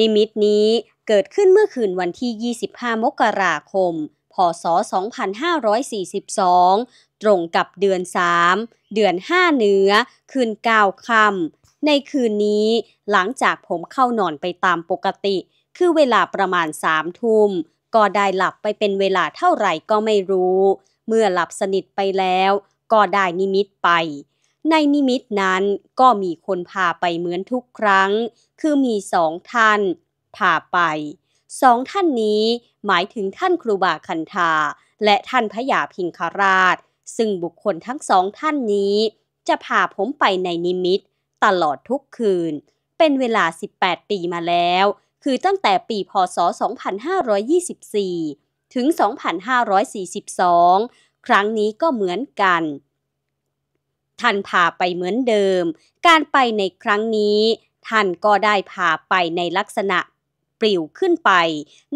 นิมิตนี้เกิดขึ้นเมื่อคืนวันที่ 25 มกราคม พศ 2542 ตรงกับเดือน 3 เดือน 5 เหนือ คืน9ค่ำในคืนนี้หลังจากผมเข้านอนไปตามปกติคือเวลาประมาณ3ทุ่ม ก็ได้หลับไปเป็นเวลาเท่าไหร่ก็ไม่รู้ เมื่อหลับสนิทไปแล้วก็ได้นิมิตไปในนิมิตนั้นก็มีคนพาไปเหมือนทุกครั้ง คือมีสองท่าน พาไปสองท่านนี้หมายถึงท่านครูบาคันธา และท่านพยาพิงคราช ซึ่งบุคคลทั้งสองท่านนี้จะพาผมไปในนิมิต ตลอดทุกคืน เป็นเวลา 18 ปีมาแล้ว คือตั้งแต่ปีพศ2524 ถึง 2542 ครั้งนี้ก็เหมือนกันท่านพาไปเหมือนเดิม การไปในครั้งนี้ ท่านก็ได้พาไปในลักษณะ ปลิวขึ้นไป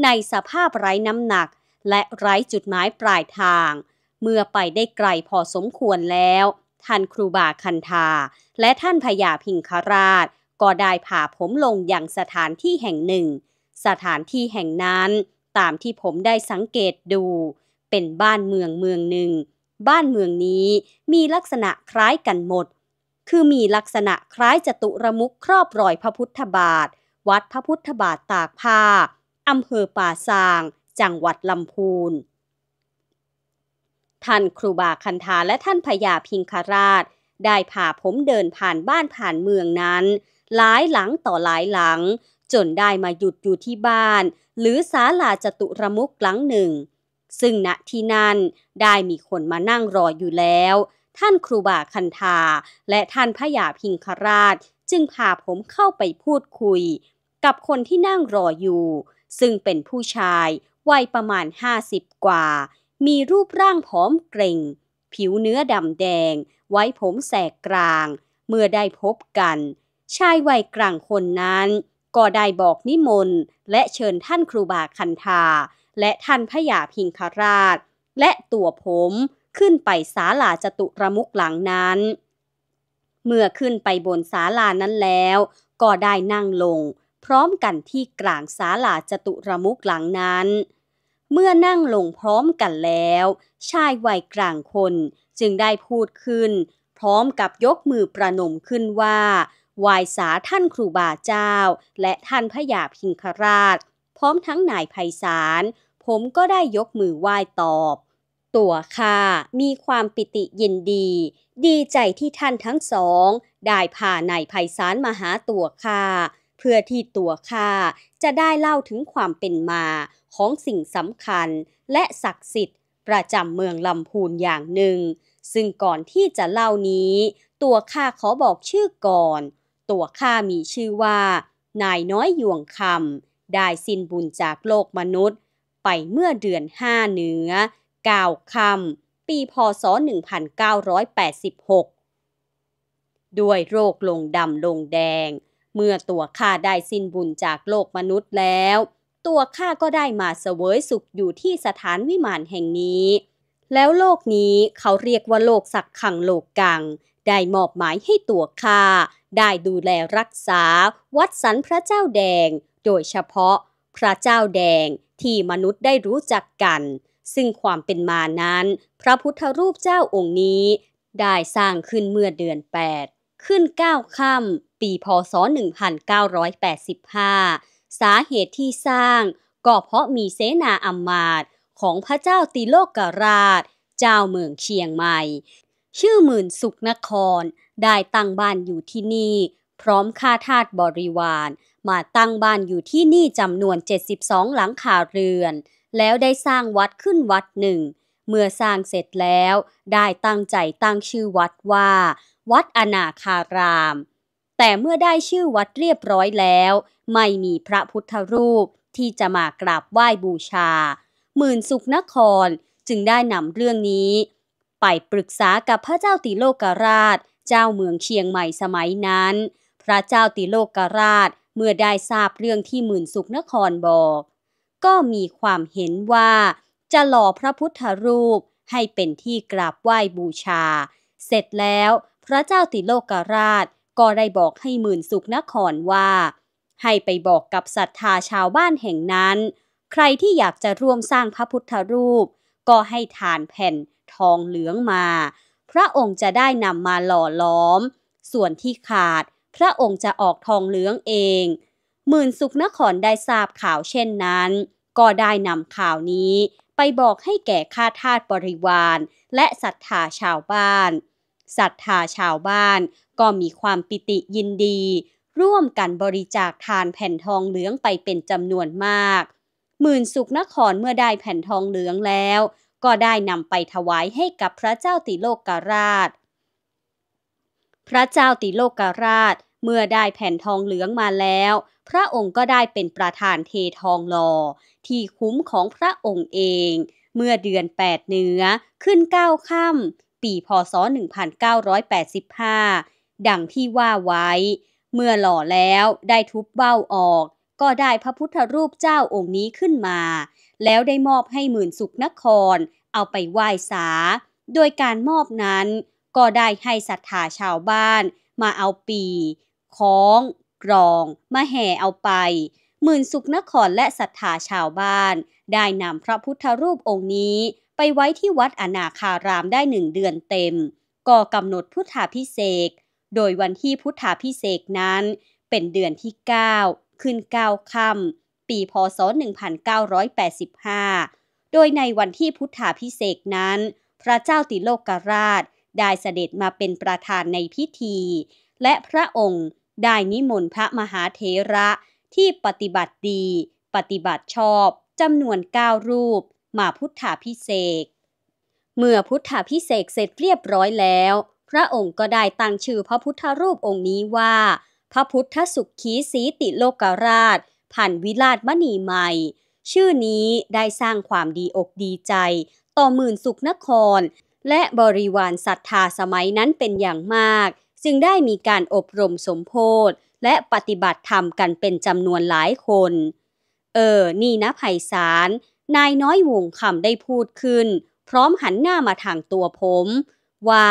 ในสภาพไร้น้ำหนัก และไร้จุดหมายปลายทาง เมื่อไปได้ไกลพอสมควรแล้ว ท่านครูบาคันธาและท่านพญาพิงคราช ก็ได้พาผมลงอย่างสถานที่แห่งหนึ่ง สถานที่แห่งนั้น ตามที่ผมได้สังเกตดู เป็นบ้านเมืองเมืองหนึ่งบ้านเมืองนี้มีลักษณะคล้ายกันหมด คือมีลักษณะคล้ายจตุรมุขครอบรอยพระพุทธบาท วัดพระพุทธบาทตากผ้าอำเภอป่าซาง จังหวัดลำพูน ท่านครูบาคันธาและท่านพญาพิงคราช ได้พาผมเดินผ่านบ้านผ่านเมืองนั้น หลายหลังต่อหลายหลัง จนได้มาหยุดอยู่ที่บ้าน หรือศาลาจตุรมุกหลังหนึ่งซึ่งณที่นั่นได้มีคนมานั่งรออยู่แล้ว ท่านครูบาคันธาและท่านพระยาพิงคราชจึงพาผมเข้าไปพูดคุย กับคนที่นั่งรออยู่ ซึ่งเป็นผู้ชายวัยประมาณห้าสิบกว่า มีรูปร่างผอมเกร็งผิวเนื้อดำแดง ไว้ผมแสกกลาง เมื่อได้พบกัน ชายวัยกลางคนนั้น ก็ได้บอกนิมนต์และเชิญท่านครูบาคันธาและท่านพระยาพิงคราช และตัวผมขึ้นไปศาลาจตุรมุกหลังนั้น เมื่อขึ้นไปบนศาลานั้นแล้ว ก็ได้นั่งลง พร้อมกันที่กลางศาลาจตุรมุกหลังนั้น เมื่อนั่งลงพร้อมกันแล้ว ชายวัยกลางคนจึงได้พูดขึ้น พร้อมกับยกมือประนมขึ้นว่าวายสาท่านครูบาเจ้า และท่านพระยาพิงคราชพร้อมทั้งนายไพศาล ผมก็ได้ยกมือไหว้ตอบ ตัวข้ามีความปิติยินดี ดีใจที่ท่านทั้งสอง ได้พานายไพศาลมาหาตัวข้า เพื่อที่ตัวข้าจะได้เล่าถึงความเป็นมาของสิ่งสำคัญและศักดิ์สิทธิ์ประจำเมืองลำพูนอย่างหนึ่ง ซึ่งก่อนที่จะเล่านี้ ตัวข้าขอบอกชื่อก่อน ตัวข้ามีชื่อว่า นายน้อยยวงคำได้สิ้นบุญจากโลกมนุษย์ ไปเมื่อเดือนห้าเหนือกาวคำปีพศ 1986 ด้วยโรคลงดำลงแดง เมื่อตัวข้าได้สิ้นบุญจากโลกมนุษย์แล้ว ตัวข้าก็ได้มาเสวยสุขอยู่ที่สถานวิมานแห่งนี้ แล้วโลกนี้เขาเรียกว่าโลกสักขังโลกกังได้มอบหมายให้ตัวข้าได้ดูแลรักษาวัดสันพระเจ้าแดงโดยเฉพาะพระเจ้าแดงที่มนุษย์ได้รู้จักกัน ซึ่งความเป็นมานั้น พระพุทธรูปเจ้าองค์นี้ ได้สร้างขึ้นเมื่อเดือน 8 ขึ้น 9 ค่ำปีพศ1985สาเหตุที่สร้าง ก็เพราะมีเสนาอัมาตของพระเจ้าติโลกราช เจ้าเมืองเชียงใหม่ ชื่อหมื่นสุขนครได้ตั้งบ้านอยู่ที่นี่พร้อมค่าทาสบริวาร มาตั้งบ้านอยู่ที่นี่จำนวน 72 หลังคาเรือน แล้วได้สร้างวัดขึ้นวัดหนึ่ง เมื่อสร้างเสร็จแล้วได้ตั้งใจตั้งชื่อวัดว่า วัดอนาคาราม แต่เมื่อได้ชื่อวัดเรียบร้อยแล้ว ไม่มีพระพุทธรูปที่จะมากราบไหว้บูชาหมื่นสุขนครจึงได้นำเรื่องนี้ ไปปรึกษากับพระเจ้าติโลกราช เจ้าเมืองเชียงใหม่สมัยนั้นพระเจ้าติโลกราชเมื่อได้ทราบเรื่องที่หมื่นสุขนครบอก ก็มีความเห็นว่าจะหล่อพระพุทธรูปให้เป็นที่กราบไหว้บูชา เสร็จแล้ว พระเจ้าติโลกราชก็ได้บอกให้หมื่นสุขนครว่า ให้ไปบอกกับศรัทธาชาวบ้านแห่งนั้น ใครที่อยากจะร่วมสร้างพระพุทธรูป ก็ให้ทานแผ่นทองเหลืองมา พระองค์จะได้นำมาหล่อล้อม ส่วนที่ขาดพระองค์จะออกทองเหลืองเอง หมื่นสุขนครได้ทราบข่าวเช่นนั้น ก็ได้นำข่าวนี้ไปบอกให้แก่ข้าทาสบริวาร และศรัทธาชาวบ้านศรัทธาชาวบ้านก็มีความปิติยินดี ร่วมกันบริจาคทานแผ่นทองเหลืองไปเป็นจำนวนมาก หมื่นสุขนครเมื่อได้แผ่นทองเหลืองแล้ว ก็ได้นำไปถวายให้กับพระเจ้าติโลกกราชพระเจ้าติโลกราช เมื่อได้แผ่นทองเหลืองมาแล้ว พระองค์ก็ได้เป็นประธานเททองหลอ ที่คุ้มของพระองค์เอง เมื่อเดือนแปดเนื้อขึ้นเก้าค่ำปีพศ1985 ดังที่ว่าไว้ เมื่อหล่อแล้วได้ทุบเบ้าออก ก็ได้พระพุทธรูปเจ้าองค์นี้ขึ้นมา แล้วได้มอบให้หมื่นสุขนคร เอาไปไหว้สา โดยการมอบนั้นก็ได้ให้ศรัทธาชาวบ้านมาเอาปีคล้อง กรอง มาแห่เอาไปหมื่นสุขนครและศรัทธาชาวบ้าน ได้นำพระพุทธรูปองค์นี้ ไปไว้ที่วัดอนาคารามได้หนึ่งเดือนเต็ม ก็กำหนดพุทธาพิเศษโดยวันที่พุทธาพิเศษนั้น เป็นเดือนที่ 9 ขึ้น9ค่ำปีพศ1985 โดยในวันที่พุทธาพิเศษนั้น พระเจ้าติโลกราชได้เสด็จมาเป็นประธานในพิธี และพระองค์ได้นิมนต์พระมหาเทระที่ปฏิบัติดี ปฏิบัติชอบจำนวนเก้ารูปมาพุทธาพิเศษเมื่อพุทธาพิเศษเสร็จเรียบร้อยแล้ว พระองค์ก็ได้ตั้งชื่อพระพุทธรูปองค์นี้ว่า พระพุทธสุขขีสีติโลกราชผ่านวิราชมณีใหม่ ชื่อนี้ได้สร้างความดีอกดีใจ ต่อหมื่นสุขนครและบริวารศรัทธาสมัยนั้นเป็นอย่างมาก จึงได้มีการอบรมสมโพธและปฏิบัติธรรมกันเป็นจำนวนหลายคน เออ นี่นะไพศาล นายน้อยวงคำได้พูดขึ้น พร้อมหันหน้ามาทางตัวผม ว่า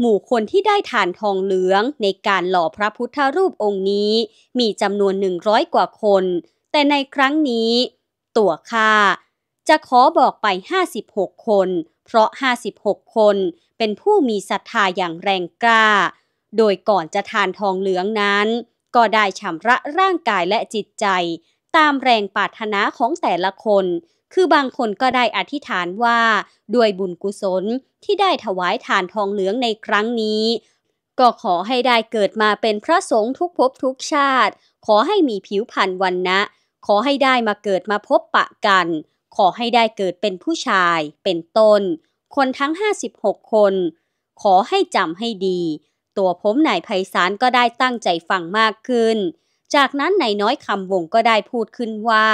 หมู่คนที่ได้ฐานทองเหลืองในการหล่อพระพุทธรูปองค์นี้ มีจำนวนหนึ่งร้อยกว่าคน แต่ในครั้งนี้ ตัวข้าจะขอบอกไป 56 คนเพราะ 56 คนเป็นผู้มีศรัทธาอย่างแรงกล้า โดยก่อนจะทานทองเหลืองนั้น ก็ได้ชำระร่างกายและจิตใจ ตามแรงปรารถนาของแต่ละคน คือบางคนก็ได้อธิษฐานว่า ด้วยบุญกุศลที่ได้ถวายทานทองเหลืองในครั้งนี้ ก็ขอให้ได้เกิดมาเป็นพระสงฆ์ทุกภพทุกชาติ ขอให้มีผิวพรรณวันนะขอให้ได้มาเกิดมาพบปะกันขอให้ได้เกิดเป็นผู้ชาย เป็นต้นคนทั้ง 56 คน ขอให้จำให้ดี ตัวผมนายไพศาลก็ได้ตั้งใจฟังมากขึ้น จากนั้นนายน้อยคำวงก็ได้พูดขึ้นว่า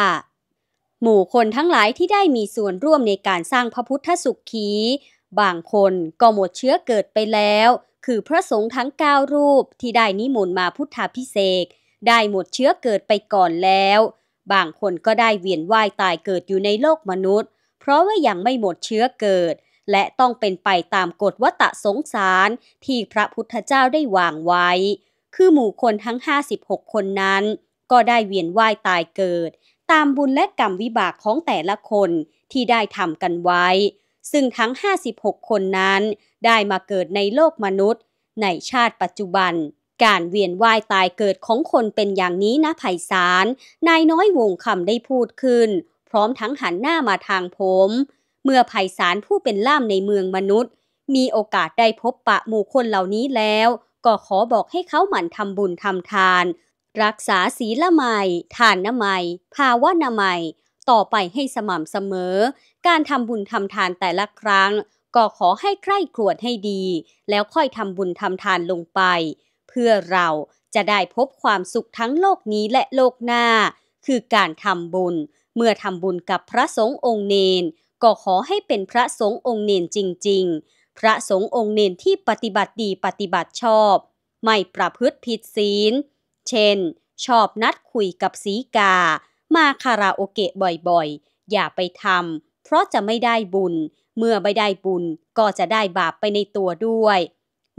หมู่คนทั้งหลายที่ได้มีส่วนร่วมในการสร้างพระพุทธสุขี บางคนก็หมดเชื้อเกิดไปแล้ว คือพระสงฆ์ทั้ง9รูปที่ได้นิมนต์มาพุทธาพิเศษได้หมดเชื้อเกิดไปก่อนแล้วบางคนก็ได้เวียนว่ายตายเกิดอยู่ในโลกมนุษย์ เพราะว่ายังไม่หมดเชื้อเกิด และต้องเป็นไปตามกฎวัตะสงสารที่พระพุทธเจ้าได้วางไว้ คือหมู่คนทั้ง 56 คนนั้น ก็ได้เวียนว่ายตายเกิด ตามบุญและกรรมวิบากของแต่ละคนที่ได้ทำกันไว้ ซึ่งทั้ง 56 คนนั้น ได้มาเกิดในโลกมนุษย์ ในชาติปัจจุบันการเวียนว่ายตายเกิดของคนเป็นอย่างนี้นะไพศาลนายน้อยวงคำได้พูดขึ้น พร้อมทั้งหันหน้ามาทางผม เมื่อไพศาลผู้เป็นล่ามในเมืองมนุษย์ มีโอกาสได้พบปะหมู่คนเหล่านี้แล้ว ก็ขอบอกให้เขาหมั่นทำบุญทำทาน รักษาศีลไมทานน้ำไม่ภาวนาไม่ต่อไปให้สม่ำเสมอ การทำบุญทำทานแต่ละครั้ง ก็ขอให้ใคร่ครวญให้ดี แล้วค่อยทำบุญทำทานลงไปเพื่อเราจะได้พบความสุขทั้งโลกนี้และโลกหน้า คือการทำบุญ เมื่อทำบุญกับพระสงฆ์องค์เนน ก็ขอให้เป็นพระสงฆ์องค์เนนจริงๆ พระสงฆ์องค์เนนที่ปฏิบัติดีปฏิบัติชอบ ไม่ประพฤติผิดศีล เช่นชอบนัดคุยกับสีกา มาคาราโอเกะบ่อย ๆ อย่าไปทำเพราะจะไม่ได้บุญ เมื่อไม่ได้บุญก็จะได้บาปไปในตัวด้วย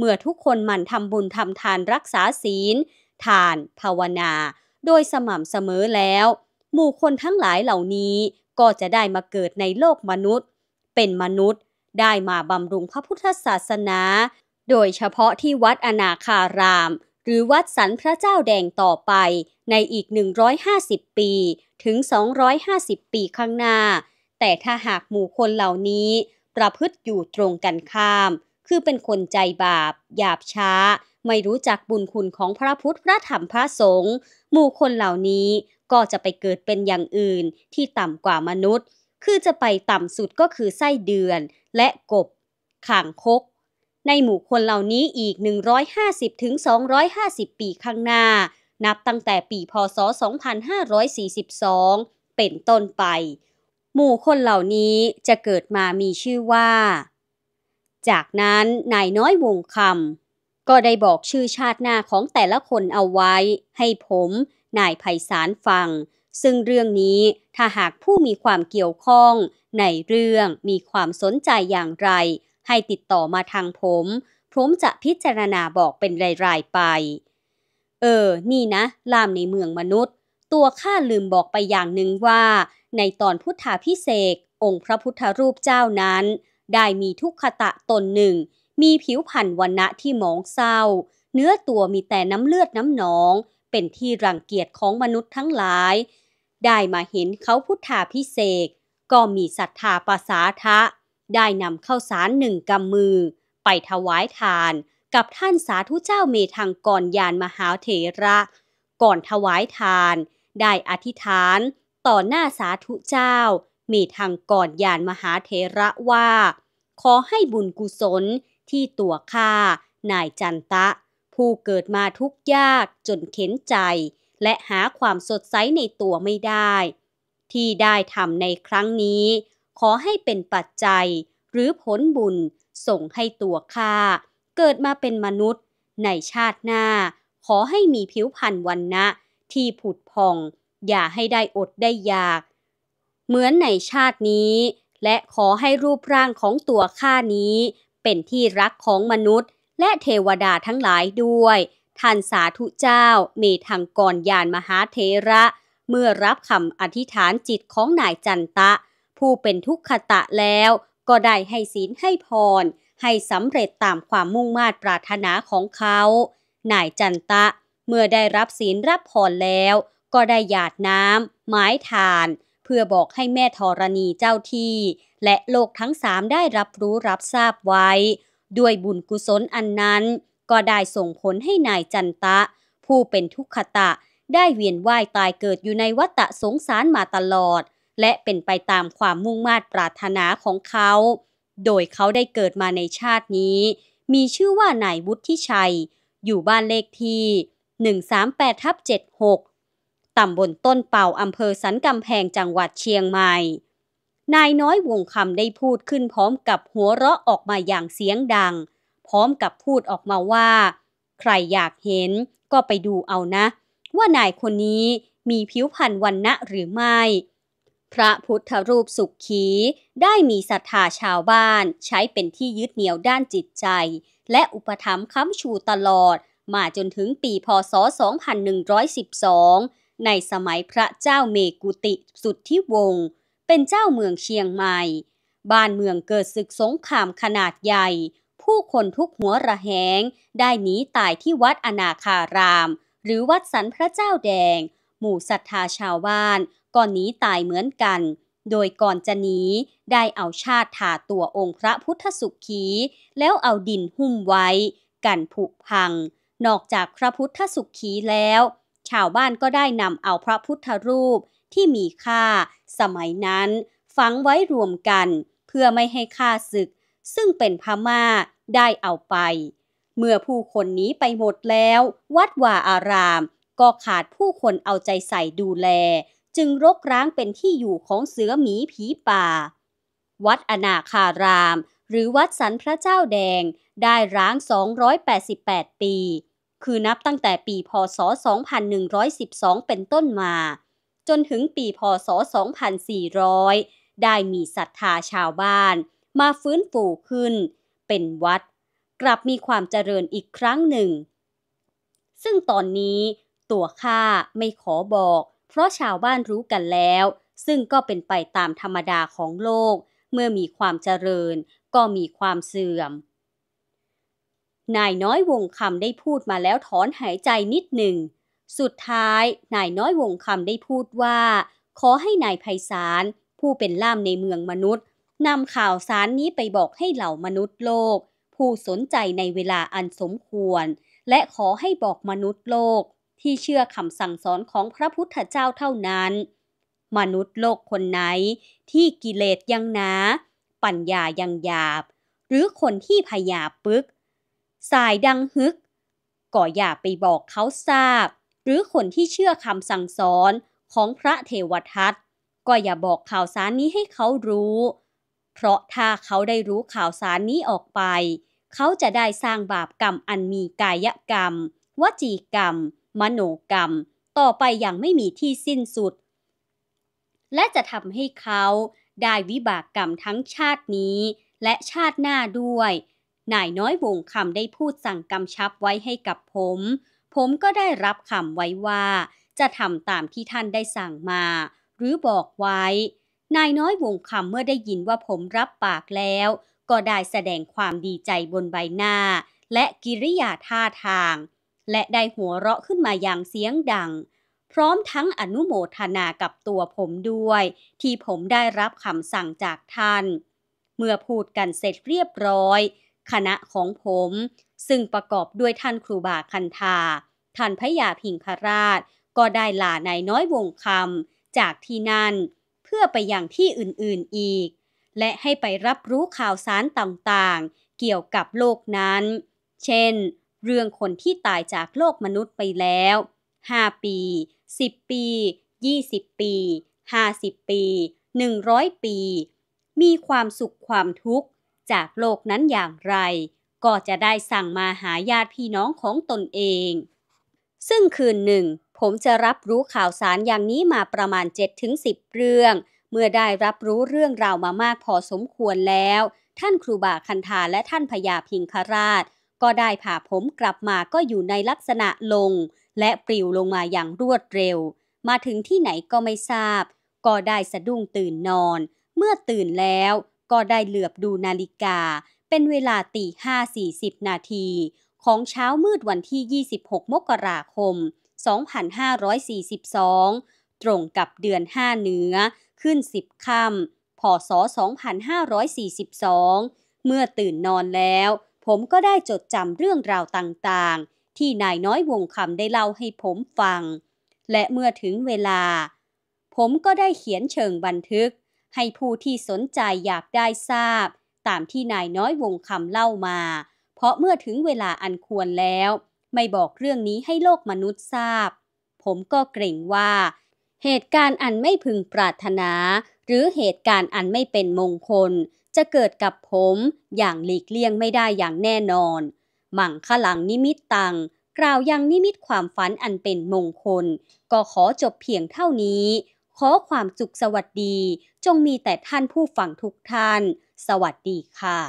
เมื่อทุกคนหมั่นทำบุญทำทานรักษาศีลทาน ภาวนา โดยสม่ำเสมอแล้วหมู่คนทั้งหลายเหล่านี้ก็จะได้มาเกิดในโลกมนุษย์ เป็นมนุษย์ได้มาบำรุงพระพุทธศาสนา โดยเฉพาะที่วัดอนาคาราม หรือวัดสันพระเจ้าแดงต่อไปในอีก 150 ปีถึง 250 ปีข้างหน้า แต่ถ้าหากหมู่คนเหล่านี้ ประพฤติอยู่ตรงกันข้ามคือเป็นคนใจบาปหยาบช้า ไม่รู้จักบุญคุณของพระพุทธพระธรรมพระสงฆ์หมู่คนเหล่านี้ก็จะไปเกิดเป็นอย่างอื่นที่ต่ำกว่ามนุษย์ คือจะไปต่ำสุดก็คือไส้เดือนและกบข่างคก ในหมู่คนเหล่านี้อีก 150-250 ปีข้างหน้า นับตั้งแต่ปีพศ 2542 เป็นต้นไป หมู่คนเหล่านี้จะเกิดมามีชื่อว่าจากนั้น นายน้อยวงคำก็ได้บอกชื่อชาติหน้าของแต่ละคนเอาไว้ ให้ผม นายไพศาลฟัง ซึ่งเรื่องนี้ถ้าหากผู้มีความเกี่ยวข้อง ในเรื่องมีความสนใจอย่างไร ให้ติดต่อมาทางผมผมจะพิจารณาบอกเป็นรายๆไป เออ นี่นะล่ามในเมืองมนุษย์ ตัวข้าลืมบอกไปอย่างหนึ่งว่า ในตอนพุทธาพิเศษองค์พระพุทธรูปเจ้านั้นได้มีทุกขตะตนหนึ่ง มีผิวพรรณวันณะที่หมองเศร้า เนื้อตัวมีแต่น้ำเลือดน้ำหนอง เป็นที่รังเกียจของมนุษย์ทั้งหลาย ได้มาเห็นเขาพุทธาพิเศษก็มีศรัทธาประสาทะ ได้นำข้าวสารหนึ่งกำมือ ไปถวายทานกับท่านสาธุเจ้าเมธังก่อนยานมหาเถระ ก่อนถวายทานได้อธิษฐาน ต่อหน้าสาธุเจ้ามีทางก่อน ยานมหาเทระว่า ขอให้บุญกุศลที่ตัวข้านายจันตะ ผู้เกิดมาทุกยาก จนเข็นใจ และหาความสดใสในตัวไม่ได้ ที่ได้ทำในครั้งนี้ ขอให้เป็นปัจจัย หรือผลบุญส่งให้ตัวข้าเกิดมาเป็นมนุษย์ ในชาติหน้า ขอให้มีผิวพรรณวันนะที่ผุดพอง อย่าให้ได้อดได้ยากเหมือนในชาตินี้ และขอให้รูปร่างของตัวข้านี้ เป็นที่รักของมนุษย์ และเทวดาทั้งหลายด้วย ท่านสาธุเจ้าเมธังกรยานมหาเทระ เมื่อรับคำอธิษฐานจิตของนายจันตะ ผู้เป็นทุกขตะแล้ว ก็ได้ให้ศีลให้พร ให้สำเร็จตามความมุ่งมา่ปรารถนาของเขา นายจันตะเมื่อได้รับศีลรับพรแล้วก็ได้หยาดน้ำไม้ทานพื่อบอกให้แม่ธรณีเจ้าที่ และโลกทั้งสามได้รับรู้รับทราบไว้ ด้วยบุญกุศลอันนั้น ก็ได้ส่งผลให้นายจันตะ ผู้เป็นทุกขตะ ได้เวียนว่ายตายเกิดอยู่ในวัฏสงสารมาตลอด และเป็นไปตามความมุ่งมา่ปรารถนาของเขา โดยเขาได้เกิดมาในชาตินี้ มีชื่อว่านายวุฒิชัย อยู่บ้านเลขที่138ทับ76ตำบลต้นเป่าอำเภอสันกำแพงจังหวัดเชียงใหม่ นายน้อยวงคำได้พูดขึ้นพร้อมกับหัวเราะออกมาอย่างเสียงดัง พร้อมกับพูดออกมาว่า ใครอยากเห็นก็ไปดูเอานะ ว่านายคนนี้มีผิวพรรณวันณะหรือไม่ พระพุทธรูปสุขขีได้มีศรัทธาชาวบ้านใช้เป็นที่ยึดเหนี่ยวด้านจิตใจ และอุปถัมภ์ค้ำชูตลอด มาจนถึงปีพศ 2112ในสมัยพระเจ้าเมกุติสุทธิวงศ์เป็นเจ้าเมืองเชียงใหม่บ้านเมืองเกิดศึกสงครามขนาดใหญ่ ผู้คนทุกหัวระแหง ได้หนีตายที่วัดอนาคาราม หรือวัดสันพระเจ้าแดง หมู่ศรัทธาชาวบ้านก็หนีตายเหมือนกัน โดยก่อนจะหนีได้เอาชาติถาตัวองค์พระพุทธสุขีแล้วเอาดินหุ้มไว้ กันผุพัง นอกจากพระพุทธสุขีแล้วชาวบ้านก็ได้นำเอาพระพุทธรูปที่มีค่า สมัยนั้นฝังไว้รวมกันเพื่อไม่ให้ข้าศึก ซึ่งเป็นพม่าได้เอาไป เมื่อผู้คนนี้ไปหมดแล้ว วัดวาอารามก็ขาดผู้คนเอาใจใส่ดูแล จึงรกร้างเป็นที่อยู่ของเสือหมีผีป่า วัดอนาคาราม หรือวัดสันพระเจ้าแดงได้ร้าง 288 ปีคือนับตั้งแต่ปีพศ 2112 เป็นต้นมา จนถึงปีพศ 2400 ได้มีศรัทธาชาวบ้าน มาฟื้นฟูขึ้นเป็นวัด กลับมีความเจริญอีกครั้งหนึ่ง ซึ่งตอนนี้ตัวข้าไม่ขอบอก เพราะชาวบ้านรู้กันแล้ว ซึ่งก็เป็นไปตามธรรมดาของโลก เมื่อมีความเจริญก็มีความเสื่อมนายน้อยวงคำได้พูดมาแล้วถอนหายใจนิดหนึ่ง สุดท้ายนายน้อยวงคำได้พูดว่า ขอให้นายไพศาลผู้เป็นล่ามในเมืองมนุษย์นำข่าวสารนี้ไปบอกให้เหล่ามนุษย์โลก ผู้สนใจในเวลาอันสมควร และขอให้บอกมนุษย์โลก ที่เชื่อคำสั่งสอนของพระพุทธเจ้าเท่านั้น มนุษย์โลกคนไหนที่กิเลสยังหนา ปัญญายังหยาบ หรือคนที่พยาปึกสายดังฮึก ก็อย่าไปบอกเขาทราบ หรือคนที่เชื่อคำสั่งสอนของพระเทวทัต ก็อย่าบอกข่าวสารนี้ให้เขารู้ เพราะถ้าเขาได้รู้ข่าวสารนี้ออกไป เขาจะได้สร้างบาปกรรม อันมีกายกรรม วจีกรรม มโนกรรม ต่อไปอย่างไม่มีที่สิ้นสุด และจะทำให้เขาได้วิบากกรรมทั้งชาตินี้และชาติหน้าด้วยนายน้อยวงคำได้พูดสั่งกำชับไว้ให้กับผม ผมก็ได้รับคำไว้ว่า จะทำตามที่ท่านได้สั่งมา หรือบอกไว้ นายน้อยวงคำเมื่อได้ยินว่าผมรับปากแล้วก็ได้แสดงความดีใจบนใบหน้าและกิริยาท่าทาง และได้หัวเราะขึ้นมาอย่างเสียงดัง พร้อมทั้งอนุโมทนากับตัวผมด้วย ที่ผมได้รับคำสั่งจากท่าน เมื่อพูดกันเสร็จเรียบร้อยคณะของผมซึ่งประกอบด้วยท่านครูบาคันธา ท่านพระยาพิงคราชก็ได้ลาในน้อยวงคำจากที่นั่น เพื่อไปอย่างที่อื่นๆอีก และให้ไปรับรู้ข่าวสารต่างๆ เกี่ยวกับโลกนั้น เช่น เรื่องคนที่ตายจากโลกมนุษย์ไปแล้ว 5 ปี 10 ปี 20 ปี 50 ปี 100 ปี มีความสุขความทุกข์จากโลกนั้นอย่างไร ก็จะได้สั่งมาหาญาติพี่น้องของตนเอง ซึ่งคืนหนึ่ง ผมจะรับรู้ข่าวสารอย่างนี้มาประมาณ7-10 เรื่อง เมื่อได้รับรู้เรื่องราวมามากพอสมควรแล้ว ท่านครูบาคันธาและท่านพญาพิงคราช ก็ได้พาผมกลับมาก็อยู่ในลักษณะลง และปลิวลงมาอย่างรวดเร็ว มาถึงที่ไหนก็ไม่ทราบ ก็ได้สะดุ้งตื่นนอน เมื่อตื่นแล้วก็ได้เหลือบดูนาฬิกา เป็นเวลาตีห้าสี่สิบนาที ของเช้ามืดวันที่ 26 มกราคม 2542 ตรงกับเดือนห้าเหนือขึ้น 10ค่ำพศ2542 เมื่อตื่นนอนแล้ว ผมก็ได้จดจำเรื่องราวต่างๆ ที่นายน้อยวงคำได้เล่าให้ผมฟัง และเมื่อถึงเวลา ผมก็ได้เขียนเชิงบันทึกให้ผู้ที่สนใจอยากได้ทราบ ตามที่นายน้อยวงคำเล่ามา เพราะเมื่อถึงเวลาอันควรแล้ว ไม่บอกเรื่องนี้ให้โลกมนุษย์ทราบ ผมก็เกรงว่า เหตุการณ์อันไม่พึงปรารถนา หรือเหตุการณ์อันไม่เป็นมงคล จะเกิดกับผมอย่างหลีกเลี่ยงไม่ได้อย่างแน่นอนมั่งขลังนิมิตตังกล่าวยังนิมิตความฝันอันเป็นมงคล ก็ขอจบเพียงเท่านี้ขอความสุขสวัสดี จงมีแต่ท่านผู้ฟังทุกท่าน สวัสดีค่ะ